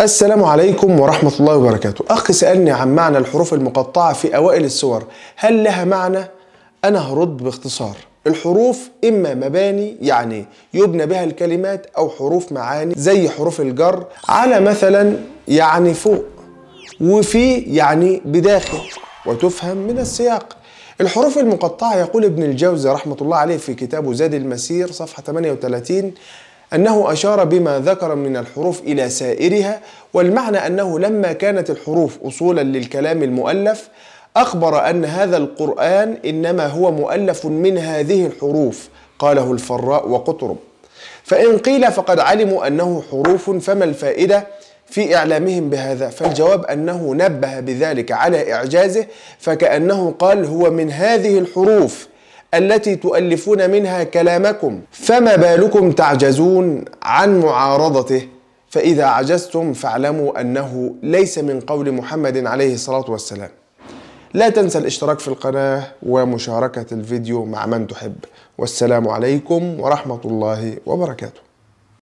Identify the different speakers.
Speaker 1: السلام عليكم ورحمة الله وبركاته أخ سألني عن معنى الحروف المقطعة في أوائل السور هل لها معنى؟ أنا هرد باختصار الحروف إما مباني يعني يبنى بها الكلمات أو حروف معاني زي حروف الجر على مثلا يعني فوق وفي يعني بداخل وتفهم من السياق الحروف المقطعة يقول ابن الجوزي رحمة الله عليه في كتابه زاد المسير صفحة 38 أنه أشار بما ذكر من الحروف إلى سائرها والمعنى أنه لما كانت الحروف أصولا للكلام المؤلف أخبر أن هذا القرآن إنما هو مؤلف من هذه الحروف قاله الفراء وقطرب فإن قيل فقد علموا أنه حروف فما الفائدة في إعلامهم بهذا فالجواب أنه نبه بذلك على إعجازه فكأنه قال هو من هذه الحروف التي تؤلفون منها كلامكم فما بالكم تعجزون عن معارضته فإذا عجزتم فاعلموا أنه ليس من قول محمد عليه الصلاة والسلام لا تنسى الاشتراك في القناة ومشاركة الفيديو مع من تحب والسلام عليكم ورحمة الله وبركاته